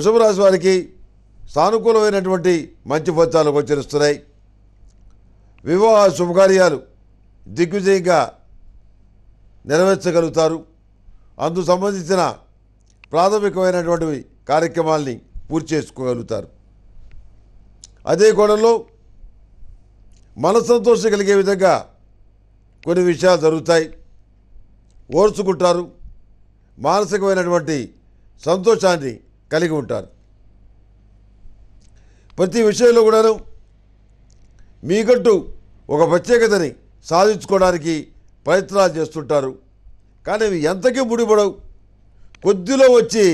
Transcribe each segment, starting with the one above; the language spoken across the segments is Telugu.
వృషభ రాశి వారికి సానుకూలమైనటువంటి మంచి ఫలితాలు గోచరిస్తున్నాయి వివాహ శుభకార్యాలు దిగ్విజయంగా నెరవేర్చగలుగుతారు అందుకు సంబంధించిన ప్రాథమికమైనటువంటి కార్యక్రమాల్ని పూర్తి చేసుకోగలుగుతారు అదే కోణంలో మనసంతోషం కలిగే విధంగా కొన్ని విషయాలు జరుగుతాయి ఓర్చుకుంటారు మానసికమైనటువంటి సంతోషాన్ని కలిగి ఉంటారు ప్రతి విషయంలో కూడాను మీకంటూ ఒక ప్రత్యేకతని సాధించుకోవడానికి ప్రయత్నాలు చేస్తుంటారు కానీ అవి ఎంతకీ ముడిపడవు కొద్దిలో వచ్చి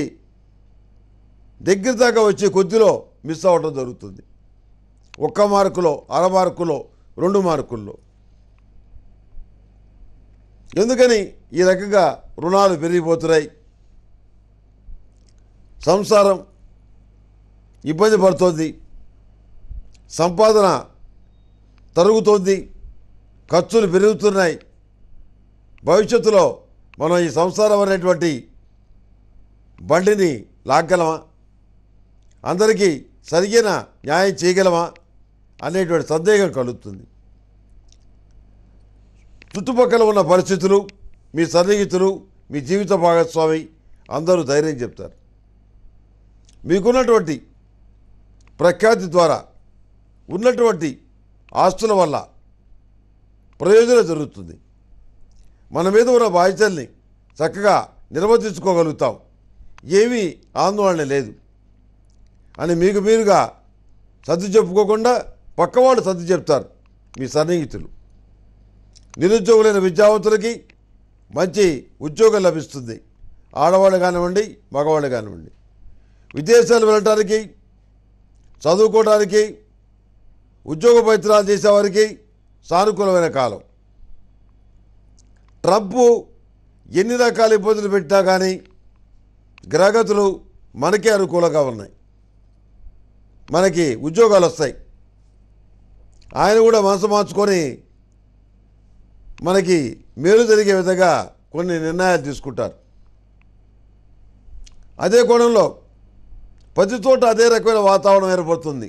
దగ్గర దాకా వచ్చే కొద్దిలో మిస్ అవ్వడం జరుగుతుంది ఒక్క మార్కులో అర మార్కులో రెండు మార్కుల్లో ఎందుకని ఈ రకంగా రుణాలు పెరిగిపోతున్నాయి సంసారం ఇబ్బంది పడుతోంది సంపాదన తరుగుతోంది ఖర్చులు పెరుగుతున్నాయి భవిష్యత్తులో మనం ఈ సంసారం అనేటువంటి బండిని లాగలమా అందరికీ సరిగిన న్యాయం చేయగలమా అనేటువంటి సందేహం కలుగుతుంది చుట్టుపక్కల ఉన్న పరిస్థితులు మీ సన్నిహితులు మీ జీవిత భాగస్వామి అందరూ ధైర్యం చెప్తారు మీకున్నటువంటి ప్రఖ్యాతి ద్వారా ఉన్నటువంటి ఆస్తుల వల్ల ప్రయోజనం జరుగుతుంది మన మీద ఉన్న బాధ్యతల్ని చక్కగా నిర్వర్తించుకోగలుగుతాం ఏమీ ఆందోళన లేదు అని మీకు మీరుగా సర్ది చెప్పుకోకుండా పక్కవాళ్ళు సర్ది చెప్తారు మీ సన్నిహితులు నిరుద్యోగులైన విద్యావంతులకి మంచి ఉద్యోగం లభిస్తుంది ఆడవాళ్ళు కానివ్వండి మగవాళ్ళు కానివ్వండి విదేశాలు వెళ్ళటానికి చదువుకోవడానికి ఉద్యోగ ప్రయత్నాలు చేసేవారికి సానుకూలమైన కాలం ట్రంప్ ఎన్ని రకాల ఇబ్బందులు పెట్టినా కానీ గ్రహగతులు మనకే అనుకూలంగా ఉన్నాయి మనకి ఉద్యోగాలు వస్తాయి ఆయన కూడా మనసు మార్చుకొని మనకి మేలు జరిగే విధంగా కొన్ని నిర్ణయాలు తీసుకుంటారు అదే కోణంలో ప్రతి చోట అదే రకమైన వాతావరణం ఏర్పడుతుంది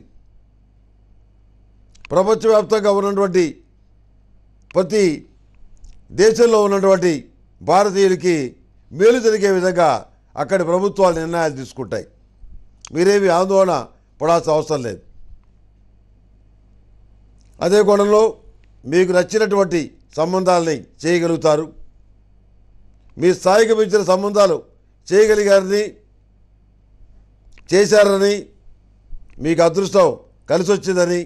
ప్రపంచవ్యాప్తంగా ఉన్నటువంటి ప్రతి దేశంలో ఉన్నటువంటి భారతీయులకి మేలు జరిగే విధంగా అక్కడి ప్రభుత్వాలు నిర్ణయాలు తీసుకుంటాయి మీరేమి ఆందోళన పడాల్సిన అవసరం లేదు అదే కోణంలో మీకు నచ్చినటువంటి సంబంధాలని చేయగలుగుతారు మీ స్థాయికి మించిన సంబంధాలు చేయగలిగారని చేశారని మీకు అదృష్టం కలిసి వచ్చిందని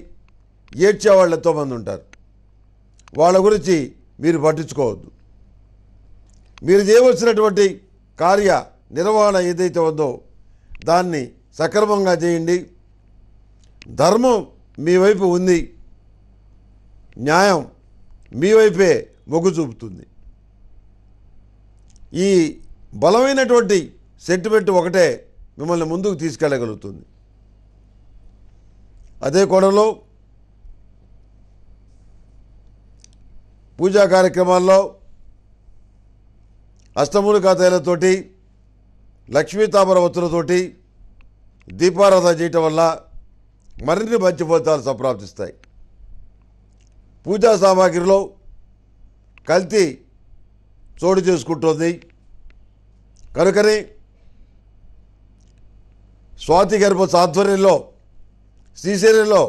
ఏడ్చేవాళ్ళు ఎంతోమంది ఉంటారు వాళ్ళ గురించి మీరు పట్టించుకోవద్దు మీరు చేయవలసినటువంటి కార్య నిర్వహణ ఏదైతే ఉందో దాన్ని సక్రమంగా చేయండి ధర్మం మీ వైపు ఉంది న్యాయం మీ వైపే మొగ్గు చూపుతుంది ఈ బలమైనటువంటి సెంటిమెంట్ ఒకటే మిమ్మల్ని ముందుకు తీసుకెళ్ళగలుగుతుంది అదే కోణంలో పూజా కార్యక్రమాల్లో అష్టములు కాతాయిలతోటి లక్ష్మీ వత్తులతోటి దీపారాధన చేయటం వల్ల మరిన్ని మంచి ఫలితాలు సంప్రాప్తిస్తాయి పూజా సామాగ్రిలో కల్తీ చోటు చేసుకుంటుంది కనుకనే స్వాతి గర్భ ఆధ్వర్యంలో శ్రీశైలంలో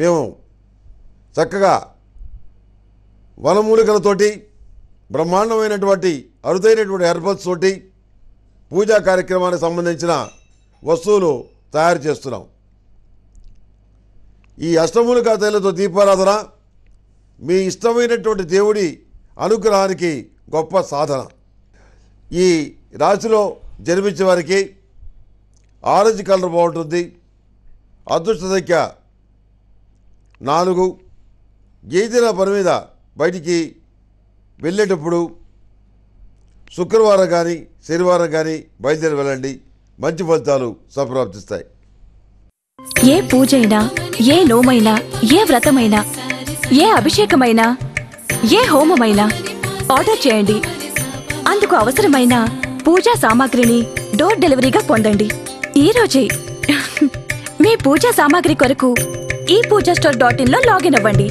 మేము చక్కగా వనమూలికలతోటి బ్రహ్మాండమైనటువంటి అరుదైనటువంటి హెర్బల్స్ తోటి పూజా కార్యక్రమానికి సంబంధించిన వస్తువులు తయారు చేస్తున్నాం ఈ అష్టమూలిక తైలతో దీపారాధన మీ ఇష్టమైనటువంటి దేవుడి అనుగ్రహానికి గొప్ప సాధన ఈ రాశిలో జన్మించే వారికి ఆరెంజ్ కలర్ బాగుంటుంది అదృష్ట సంఖ్య నాలుగు ఏదైనా పని మీద బయటికి వెళ్ళేటప్పుడు శుక్రవారం కానీ శనివారం కానీ బయలుదేరి వెళ్ళండి మంచి ఫలితాలు సంప్రాప్తిస్తాయి ఏ అయినా ఏ నోమైనా ఏ వ్రతమైనా ఏ అభిషేకమైనా ఏ హోమమైనా ఆర్డర్ చేయండి అందుకు అవసరమైన పూజా సామాగ్రిని డోర్ డెలివరీగా పొందండి ఈ రోజే మీ పూజా సామాగ్రి కొరకు ఈ పూజా స్టోర్ డాట్ లో లాగిన్ అవ్వండి